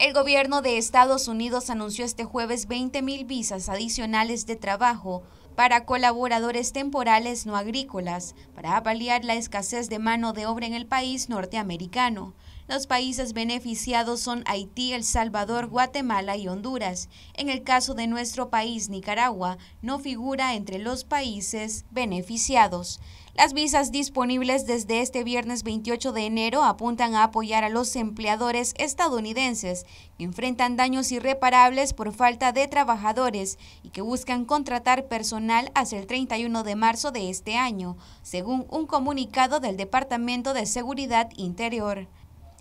El gobierno de Estados Unidos anunció este jueves 20.000 visas adicionales de trabajo para colaboradores temporales no agrícolas para avaliar la escasez de mano de obra en el país norteamericano. Los países beneficiados son Haití, El Salvador, Guatemala y Honduras. En el caso de nuestro país, Nicaragua, no figura entre los países beneficiados. Las visas disponibles desde este viernes 28 de enero apuntan a apoyar a los empleadores estadounidenses que enfrentan daños irreparables por falta de trabajadores y que buscan contratar personal hasta el 31 de marzo de este año, según un comunicado del Departamento de Seguridad Interior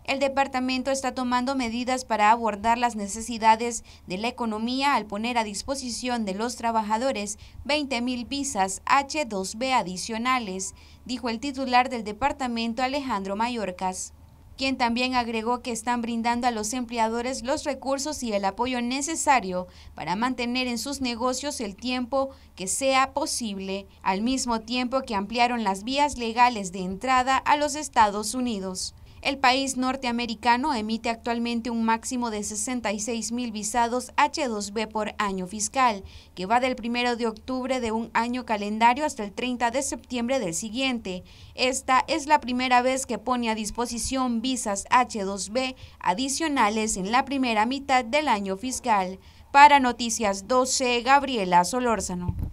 el departamento está tomando medidas para abordar las necesidades de la economía al poner a disposición de los trabajadores 20.000 visas H2B adicionales, dijo el titular del departamento Alejandro Mayorcas quien también agregó que están brindando a los empleadores los recursos y el apoyo necesario para mantener en sus negocios el tiempo que sea posible, al mismo tiempo que ampliaron las vías legales de entrada a los Estados Unidos. El país norteamericano emite actualmente un máximo de 66 mil visados H2B por año fiscal, que va del 1 de octubre de un año calendario hasta el 30 de septiembre del siguiente. Esta es la primera vez que pone a disposición visas H2B adicionales en la primera mitad del año fiscal. Para Noticias 12, Gabriela Solórzano.